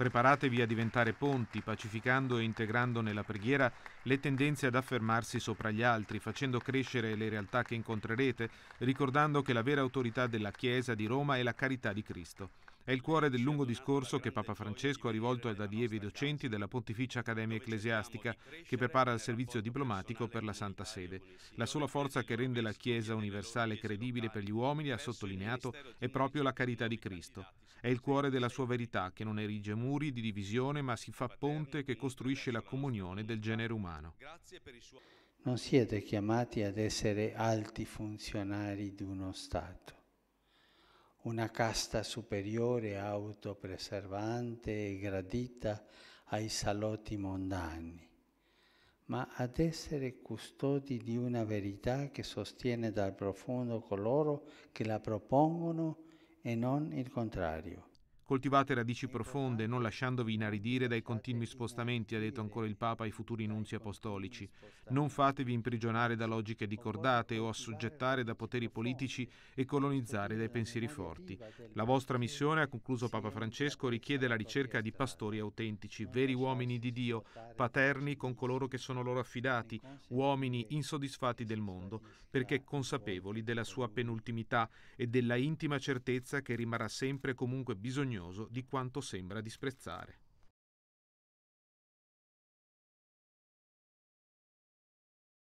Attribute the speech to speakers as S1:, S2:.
S1: Preparatevi a diventare ponti, pacificando e integrando nella preghiera le tendenze ad affermarsi sopra gli altri, facendo crescere le realtà che incontrerete, ricordando che la vera autorità della Chiesa di Roma è la carità di Cristo. È il cuore del lungo discorso che Papa Francesco ha rivolto ad allievi docenti della Pontificia Accademia Ecclesiastica che prepara il servizio diplomatico per la Santa Sede. La sola forza che rende la Chiesa universale credibile per gli uomini, ha sottolineato, è proprio la carità di Cristo. È il cuore della sua verità che non erige muri di divisione ma si fa ponte che costruisce la comunione del genere umano.
S2: Non siete chiamati ad essere alti funzionari di uno Stato una casta superiore autopreservante e gradita ai salotti mondani, ma ad essere custodi di una verità che sostiene dal profondo coloro che la propongono e non il contrario.
S1: Coltivate radici profonde, non lasciandovi inaridire dai continui spostamenti, ha detto ancora il Papa ai futuri nunzi apostolici. Non fatevi imprigionare da logiche di cordate o assoggettare da poteri politici e colonizzare dai pensieri forti. La vostra missione, ha concluso Papa Francesco, richiede la ricerca di pastori autentici, veri uomini di Dio, paterni con coloro che sono loro affidati, uomini insoddisfatti del mondo, perché consapevoli della sua penultimità e della intima certezza che rimarrà sempre comunque bisognosa vergognoso di quanto sembra disprezzare.